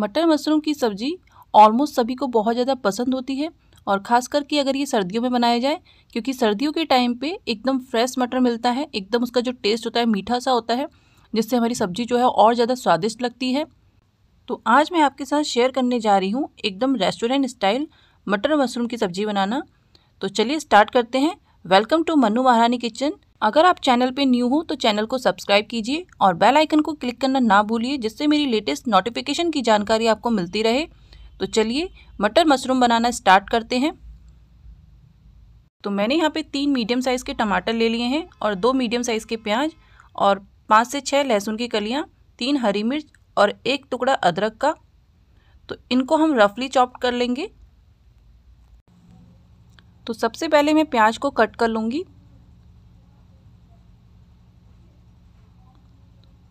मटर मशरूम की सब्ज़ी ऑलमोस्ट सभी को बहुत ज़्यादा पसंद होती है और ख़ास करके अगर ये सर्दियों में बनाया जाए क्योंकि सर्दियों के टाइम पे एकदम फ्रेश मटर मिलता है एकदम उसका जो टेस्ट होता है मीठा सा होता है जिससे हमारी सब्ज़ी जो है और ज़्यादा स्वादिष्ट लगती है तो आज मैं आपके साथ शेयर करने जा रही हूँ एकदम रेस्टोरेंट स्टाइल मटर मशरूम की सब्ज़ी बनाना तो चलिए स्टार्ट करते हैं वेलकम टू मनु महारानी किचन अगर आप चैनल पे न्यू हो तो चैनल को सब्सक्राइब कीजिए और बेल आइकन को क्लिक करना ना भूलिए जिससे मेरी लेटेस्ट नोटिफिकेशन की जानकारी आपको मिलती रहे तो चलिए मटर मशरूम बनाना स्टार्ट करते हैं तो मैंने यहाँ पे तीन मीडियम साइज़ के टमाटर ले लिए हैं और दो मीडियम साइज़ के प्याज और पाँच से छः लहसुन की कलियाँ तीन हरी मिर्च और एक टुकड़ा अदरक का तो इनको हम रफली चॉप कर लेंगे तो सबसे पहले मैं प्याज को कट कर लूँगी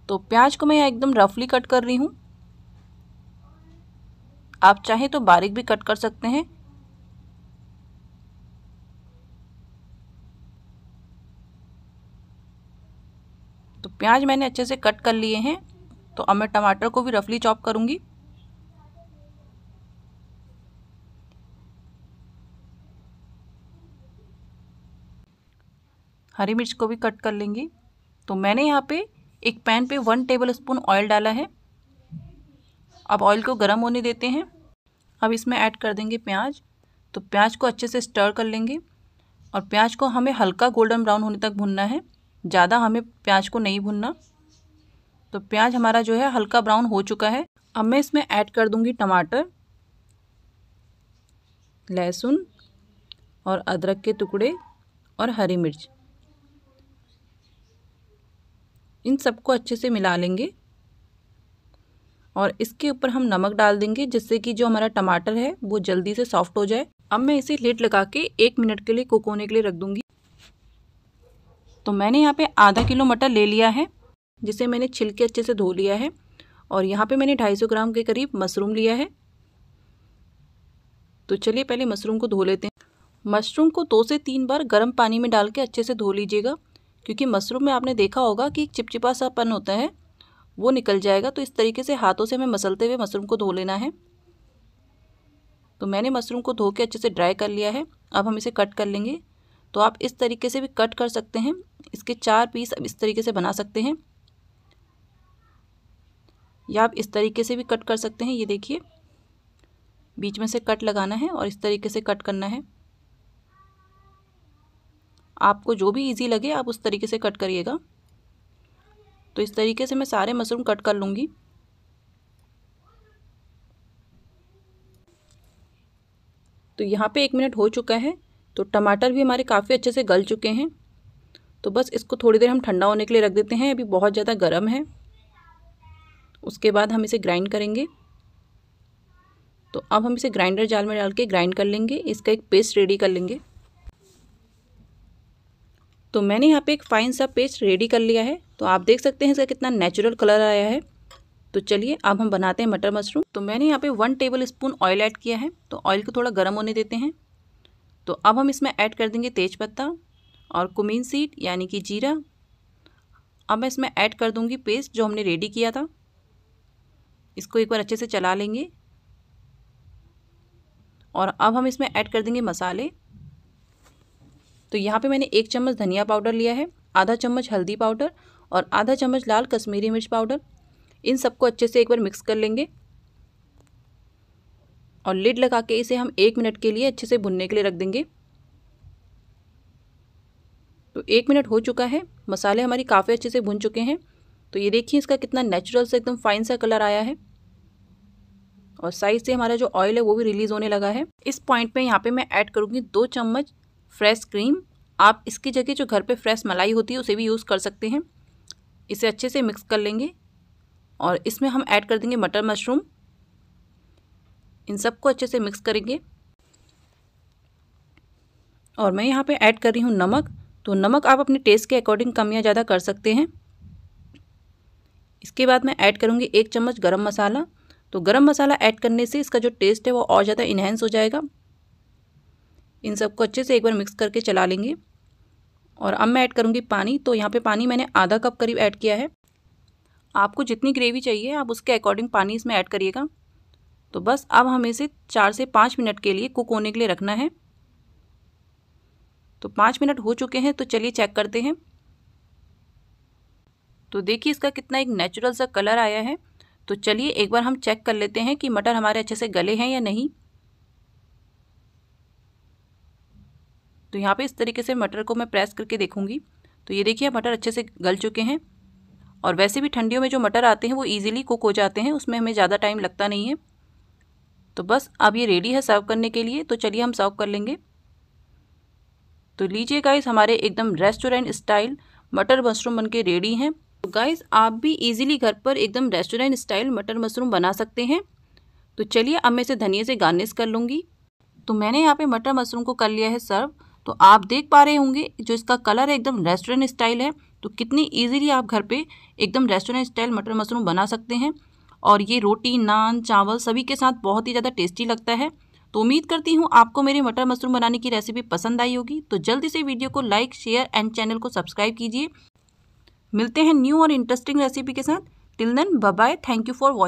तो प्याज को मैं यहाँ एकदम रफली कट कर रही हूँ आप चाहें तो बारीक भी कट कर सकते हैं तो प्याज मैंने अच्छे से कट कर लिए हैं तो अब मैं टमाटर को भी रफली चॉप करूंगी हरी मिर्च को भी कट कर लेंगी तो मैंने यहाँ पे एक पैन पे वन टेबल स्पून ऑयल डाला है अब ऑयल को गर्म होने देते हैं अब इसमें ऐड कर देंगे प्याज तो प्याज को अच्छे से स्टर कर लेंगे और प्याज को हमें हल्का गोल्डन ब्राउन होने तक भुनना है ज़्यादा हमें प्याज को नहीं भुनना तो प्याज हमारा जो है हल्का ब्राउन हो चुका है अब मैं इसमें ऐड कर दूंगी टमाटर लहसुन और अदरक के टुकड़े और हरी मिर्च इन सबको अच्छे से मिला लेंगे और इसके ऊपर हम नमक डाल देंगे जिससे कि जो हमारा टमाटर है वो जल्दी से सॉफ्ट हो जाए अब मैं इसे लेट लगा के एक मिनट के लिए कुक होने के लिए रख दूंगी तो मैंने यहाँ पे आधा किलो मटर ले लिया है जिसे मैंने छिलके अच्छे से धो लिया है और यहाँ पे मैंने 250 ग्राम के करीब मशरूम लिया है तो चलिए पहले मशरूम को धो लेते हैं मशरूम को दो से तीन बार गर्म पानी में डाल के अच्छे से धो लीजिएगा क्योंकि मशरूम में आपने देखा होगा कि एक चिपचिपा सा पन होता है वो निकल जाएगा तो इस तरीके से हाथों से हमें मसलते हुए मशरूम को धो लेना है तो मैंने मशरूम को धो के अच्छे से ड्राई कर लिया है अब हम इसे कट कर लेंगे तो आप इस तरीके से भी कट कर सकते हैं इसके चार पीस अब इस तरीके से बना सकते हैं या आप इस तरीके से भी कट कर सकते हैं ये देखिए बीच में से कट लगाना है और इस तरीके से कट करना है आपको जो भी ईजी लगे आप उस तरीके से कट करिएगा तो इस तरीके से मैं सारे मशरूम कट कर लूँगी तो यहाँ पे एक मिनट हो चुका है तो टमाटर भी हमारे काफ़ी अच्छे से गल चुके हैं तो बस इसको थोड़ी देर हम ठंडा होने के लिए रख देते हैं अभी बहुत ज़्यादा गर्म है उसके बाद हम इसे ग्राइंड करेंगे तो अब हम इसे ग्राइंडर जाल में डाल के ग्राइंड कर लेंगे इसका एक पेस्ट रेडी कर लेंगे तो मैंने यहाँ पे एक फ़ाइन सा पेस्ट रेडी कर लिया है तो आप देख सकते हैं इसका कितना नेचुरल कलर आया है तो चलिए अब हम बनाते हैं मटर मशरूम तो मैंने यहाँ पे one tablespoon oil add किया है तो ऑयल को थोड़ा गर्म होने देते हैं तो अब हम इसमें ऐड कर देंगे तेज़पत्ता और कुमीन सीड यानी कि जीरा अब मैं इसमें ऐड कर दूँगी पेस्ट जो हमने रेडी किया था इसको एक बार अच्छे से चला लेंगे और अब हम इसमें ऐड कर देंगे मसाले तो यहाँ पे मैंने एक चम्मच धनिया पाउडर लिया है आधा चम्मच हल्दी पाउडर और आधा चम्मच लाल कश्मीरी मिर्च पाउडर इन सबको अच्छे से एक बार मिक्स कर लेंगे और लिड लगा के इसे हम एक मिनट के लिए अच्छे से भुनने के लिए रख देंगे तो एक मिनट हो चुका है मसाले हमारी काफ़ी अच्छे से भुन चुके हैं तो ये देखिए इसका कितना नेचुरल से एकदम फाइन सा कलर आया है और साइज से हमारा जो ऑयल है वो भी रिलीज़ होने लगा है इस पॉइंट पे यहाँ पे मैं ऐड करूँगी दो चम्मच फ्रेश क्रीम आप इसकी जगह जो घर पे फ्रेश मलाई होती है उसे भी यूज़ कर सकते हैं इसे अच्छे से मिक्स कर लेंगे और इसमें हम ऐड कर देंगे मटर मशरूम इन सबको अच्छे से मिक्स करेंगे और मैं यहाँ पे ऐड कर रही हूँ नमक तो नमक आप अपने टेस्ट के अकॉर्डिंग कम या ज़्यादा कर सकते हैं इसके बाद मैं ऐड करूँगी एक चम्मच गर्म मसाला तो गर्म मसाला ऐड करने से इसका जो टेस्ट है वो और ज़्यादा इन्हेंस हो जाएगा इन सबको अच्छे से एक बार मिक्स करके चला लेंगे और अब मैं ऐड करूँगी पानी तो यहाँ पर पानी मैंने आधा कप करीब ऐड किया है आपको जितनी ग्रेवी चाहिए आप उसके अकॉर्डिंग पानी इसमें ऐड करिएगा तो बस अब हमें इसे चार से पाँच मिनट के लिए कुक होने के लिए रखना है तो पाँच मिनट हो चुके हैं तो चलिए चेक करते हैं तो देखिए इसका कितना एक नेचुरल सा कलर आया है तो चलिए एक बार हम चेक कर लेते हैं कि मटर हमारे अच्छे से गले हैं या नहीं तो यहाँ पे इस तरीके से मटर को मैं प्रेस करके देखूँगी तो ये देखिए मटर अच्छे से गल चुके हैं और वैसे भी ठंडियों में जो मटर आते हैं वो ईजिली कुक हो जाते हैं उसमें हमें ज़्यादा टाइम लगता नहीं है तो बस अब ये रेडी है सर्व करने के लिए तो चलिए हम सर्व कर लेंगे तो लीजिए गाइस हमारे एकदम रेस्टोरेंट स्टाइल मटर मशरूम बन के रेडी हैं तो गाइस आप भी इजीली घर पर एकदम रेस्टोरेंट स्टाइल मटर मशरूम बना सकते हैं तो चलिए अब मैं इसे धनिए से गार्निश कर लूँगी तो मैंने यहाँ पे मटर मशरूम को कर लिया है सर्व तो आप देख पा रहे होंगे जो इसका कलर है एकदम रेस्टोरेंट स्टाइल है तो कितनी इजीली आप घर पे एकदम रेस्टोरेंट स्टाइल मटर मशरूम बना सकते हैं और ये रोटी नान चावल सभी के साथ बहुत ही ज़्यादा टेस्टी लगता है तो उम्मीद करती हूँ आपको मेरे मटर मशरूम बनाने की रेसिपी पसंद आई होगी तो जल्दी से वीडियो को लाइक शेयर एंड चैनल को सब्सक्राइब कीजिए मिलते हैं न्यू और इंटरेस्टिंग रेसिपी के साथ till then bye thank you for watching